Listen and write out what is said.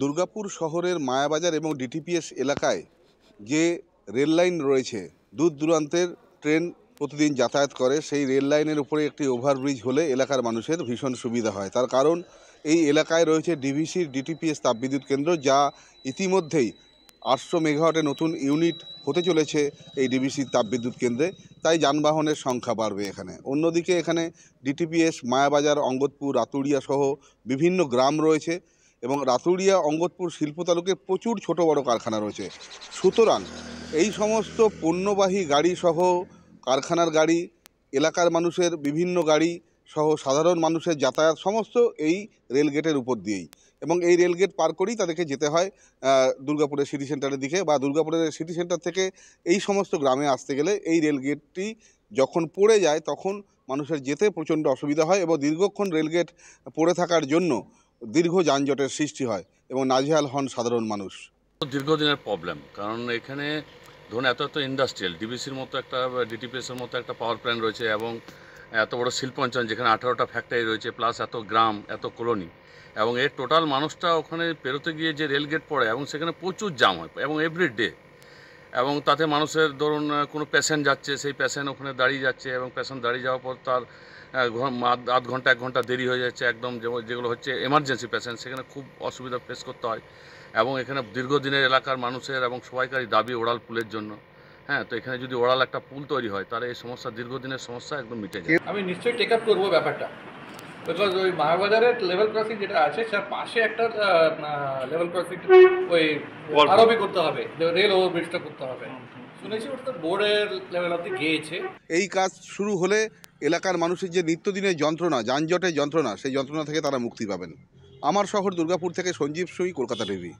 দুর্গাপুর শহরের মায়াবাজার এবং ডিটিপিএস এলাকায় যে রেল লাইন রয়েছে দূর দূরান্তের ট্রেন প্রতিদিন যাতায়াত করে সেই রেল লাইনের উপরে একটি ওভারব্রিজ হলে এলাকার মানুষের ভীষণ সুবিধা হয় তার কারণ এই এলাকায় রয়েছে ডিভিসির ডিটিপিএস তাপবিদ্যুৎ কেন্দ্র যা ইতিমধ্যেই আটশো মেঘাওয়াটে নতুন ইউনিট হতে চলেছে এই ডিবিসি তাপবিদ্যুৎ কেন্দ্রে তাই যানবাহনের সংখ্যা বাড়বে এখানে অন্যদিকে এখানে ডিটিপিএস মায়াবাজার অঙ্গতপুর রাতুড়িয়া সহ বিভিন্ন গ্রাম রয়েছে এবং রাতুড়িয়া অঙ্গতপুর শিল্প তালুকে প্রচুর ছোট বড় কারখানা রয়েছে সুতরাং এই সমস্ত পণ্যবাহী গাড়ি সহ কারখানার গাড়ি এলাকার মানুষের বিভিন্ন গাড়ি সহ সাধারণ মানুষের যাতায়াত সমস্ত এই রেলগেটের উপর দিয়েই এবং এই রেলগেট পার করেই তাদেরকে যেতে হয় দুর্গাপুরের সিটি সেন্টারের দিকে বা দুর্গাপুরের সিটি সেন্টার থেকে এই সমস্ত গ্রামে আসতে গেলে এই রেলগেটটি যখন পড়ে যায় তখন মানুষের যেতে প্রচণ্ড অসুবিধা হয় এবং দীর্ঘক্ষণ রেলগেট পড়ে থাকার জন্য দীর্ঘ যানজটের সৃষ্টি হয় এবং নাজেহাল হন সাধারণ মানুষ দীর্ঘদিনের প্রবলেম কারণ এখানে ধরুন এত এত ইন্ডাস্ট্রিয়াল ডিবিসির মতো একটা ডিটিপিএসের মতো একটা পাওয়ার প্ল্যান্ট রয়েছে এবং এত বড় শিল্পাঞ্চল যেখানে আঠারোটা ফ্যাক্টরি রয়েছে প্লাস এত গ্রাম এত কলোনি এবং এর টোটাল মানুষটা ওখানে পেরোতে গিয়ে যে রেলগেট পড়ে এবং সেখানে প্রচুর জাম হয় এবং এভরি ডে এবং তাতে মানুষের ধরুন কোনো প্যাসেন্ট যাচ্ছে সেই প্যাসেন্ট ওখানে দাঁড়িয়ে যাচ্ছে এবং প্যাসেন্ট দাঁড়িয়ে যাওয়ার পর তার আধ ঘন্টা এক ঘন্টা দেরি হয়ে যাচ্ছে একদম যেগুলো হচ্ছে এমার্জেন্সি পেশেন্ট সেখানে খুব অসুবিধা ফেস করতে হয় এবং এখানে দীর্ঘদিনের এলাকার মানুষের এবং সবাইকারই দাবি ওড়াল পুলের জন্য হ্যাঁ তো এখানে যদি ওরাল একটা পুল তৈরি হয় তাহলে এই সমস্যা দীর্ঘদিনের সমস্যা একদম মিটে যায় আমি নিশ্চয়ই টেক আপ করবো ব্যাপারটা বিকজ ওই মাহবাজারের লেভেল ক্রসিং যেটা আছে তার পাশে একটা লেভেল ক্রসিং ওই আরবি করতে হবে রেল ওভারব্রিজটা করতে হবে শুনেছি ওটা বোর্ডের লেভেল অব্দি গিয়েছে এই কাজ শুরু হলে এলাকার মানুষের যে নিত্যদিনের যন্ত্রণা যানজটের যন্ত্রণা সেই যন্ত্রণা থেকে তারা মুক্তি পাবেন আমার শহর দুর্গাপুর থেকে সঞ্জীব সুই কলকাতা টিভি